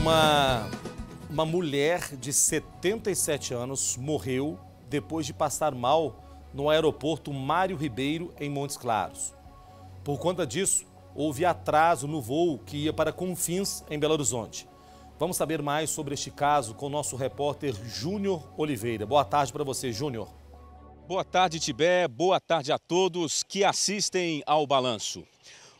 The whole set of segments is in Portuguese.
Uma, uma mulher de 77 anos morreu depois de passar mal no aeroporto Mário Ribeiro, em Montes Claros. Por conta disso, houve atraso no voo que ia para Confins, em Belo Horizonte. Vamos saber mais sobre este caso com o nosso repórter Júnior Oliveira. Boa tarde para você, Júnior. Boa tarde, Tibé. Boa tarde a todos que assistem ao Balanço.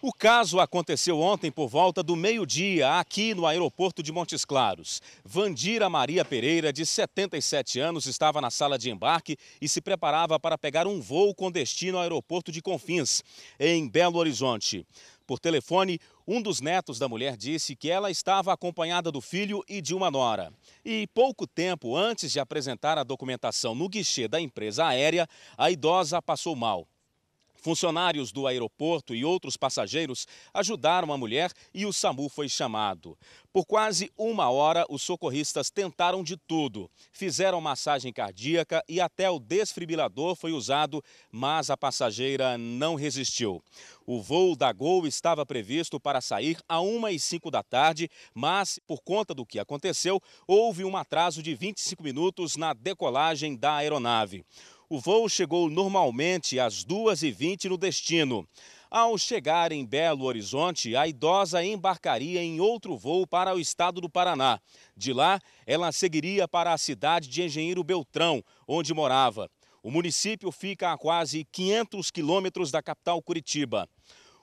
O caso aconteceu ontem por volta do meio-dia, aqui no aeroporto de Montes Claros. Vandira Maria Pereira, de 77 anos, estava na sala de embarque e se preparava para pegar um voo com destino ao aeroporto de Confins, em Belo Horizonte. Por telefone, um dos netos da mulher disse que ela estava acompanhada do filho e de uma nora. E pouco tempo antes de apresentar a documentação no guichê da empresa aérea, a idosa passou mal. Funcionários do aeroporto e outros passageiros ajudaram a mulher e o SAMU foi chamado. Por quase uma hora, os socorristas tentaram de tudo. Fizeram massagem cardíaca e até o desfibrilador foi usado, mas a passageira não resistiu. O voo da Gol estava previsto para sair a 1 e 5 da tarde, mas, por conta do que aconteceu, houve um atraso de 25 minutos na decolagem da aeronave. O voo chegou normalmente às 2h20 no destino. Ao chegar em Belo Horizonte, a idosa embarcaria em outro voo para o estado do Paraná. De lá, ela seguiria para a cidade de Engenheiro Beltrão, onde morava. O município fica a quase 500 quilômetros da capital Curitiba.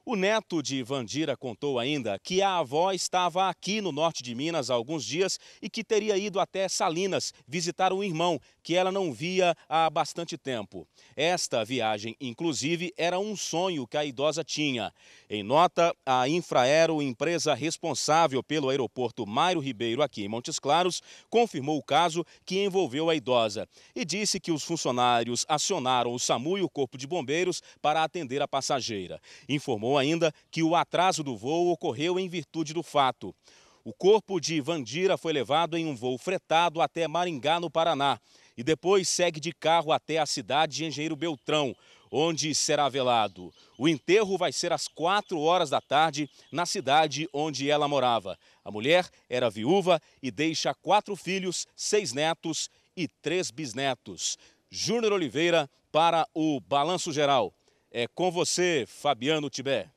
O neto de Vandira contou ainda que a avó estava aqui no norte de Minas há alguns dias e que teria ido até Salinas visitar um irmão que ela não via há bastante tempo. Esta viagem, inclusive, era um sonho que a idosa tinha. Em nota, a Infraero, empresa responsável pelo aeroporto Mário Ribeiro aqui em Montes Claros, confirmou o caso que envolveu a idosa e disse que os funcionários acionaram o SAMU e o Corpo de Bombeiros para atender a passageira. Informou ainda que o atraso do voo ocorreu em virtude do fato. O corpo de Vandira foi levado em um voo fretado até Maringá, no Paraná, e depois segue de carro até a cidade de Engenheiro Beltrão, onde será velado. O enterro vai ser às 4 horas da tarde na cidade onde ela morava. A mulher era viúva e deixa quatro filhos, seis netos e três bisnetos. Júnior Oliveira para o Balanço Geral. É com você, Fabiano Tibé.